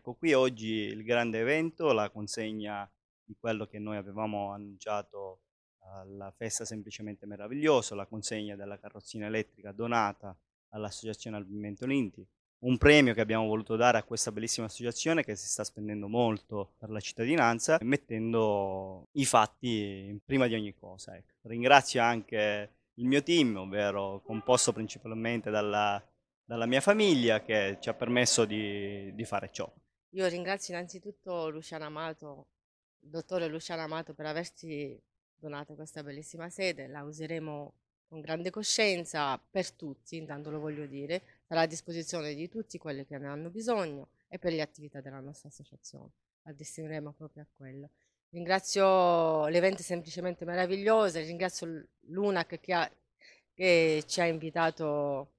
Ecco qui oggi il grande evento, la consegna di quello che noi avevamo annunciato alla eh, festa semplicemente meraviglioso, la consegna della carrozzina elettrica donata all'associazione Albimento Linti, un premio che abbiamo voluto dare a questa bellissima associazione che si sta spendendo molto per la cittadinanza, mettendo i fatti prima di ogni cosa. Ecco. Ringrazio anche il mio team, ovvero composto principalmente dalla, dalla mia famiglia, che ci ha permesso di, di fare ciò. Io ringrazio innanzitutto Luciano Amato, dottore Luciano Amato per averci donato questa bellissima sede, la useremo con grande coscienza per tutti, intanto lo voglio dire, sarà a disposizione di tutti quelli che ne hanno bisogno e per le attività della nostra associazione, la destineremo proprio a quello. Ringrazio l'evento semplicemente meraviglioso, ringrazio l'UNAC che, ha, che ci ha invitato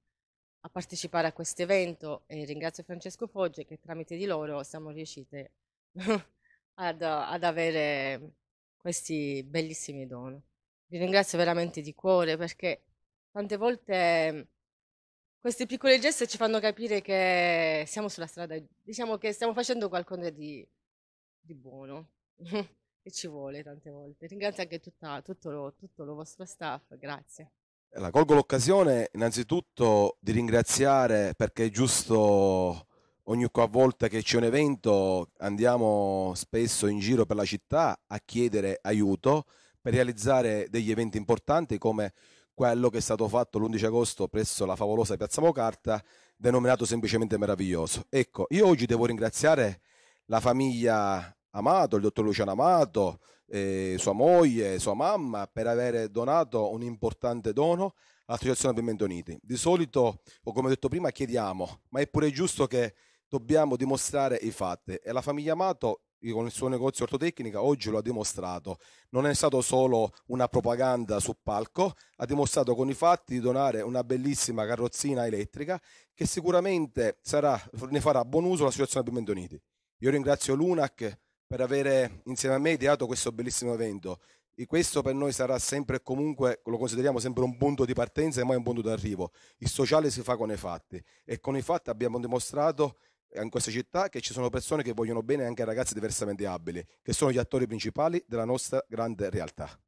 a partecipare a questo evento e ringrazio Francesco Fogge che tramite di loro siamo riuscite ad, ad avere questi bellissimi doni. Vi ringrazio veramente di cuore perché tante volte queste piccole geste ci fanno capire che siamo sulla strada, diciamo che stiamo facendo qualcosa di, di buono, che ci vuole tante volte. Ringrazio anche tutta, tutto, lo, tutto lo vostro staff, grazie. Allora, colgo l'occasione innanzitutto di ringraziare perché è giusto ogni volta che c'è un evento andiamo spesso in giro per la città a chiedere aiuto per realizzare degli eventi importanti come quello che è stato fatto l'11 agosto presso la favolosa Piazza Mocarta, denominato semplicemente meraviglioso. Ecco, io oggi devo ringraziare la famiglia Amato, il dottor Luciano Amato, eh, sua moglie, sua mamma, per aver donato un importante dono all'Associazione Pimento Uniti. Di solito, o come ho detto prima, chiediamo, ma è pure giusto che dobbiamo dimostrare i fatti. E la famiglia Amato con il suo negozio ortotecnica oggi lo ha dimostrato. Non è stato solo una propaganda sul palco, ha dimostrato con i fatti di donare una bellissima carrozzina elettrica che sicuramente sarà, ne farà buon uso l'Associazione situazione Uniti. Io ringrazio l'UNAC per avere insieme a me ideato questo bellissimo evento. E questo per noi sarà sempre e comunque, lo consideriamo sempre un punto di partenza e mai un punto d'arrivo. Il sociale si fa con i fatti e con i fatti abbiamo dimostrato eh, in questa città che ci sono persone che vogliono bene anche ai ragazzi diversamente abili, che sono gli attori principali della nostra grande realtà.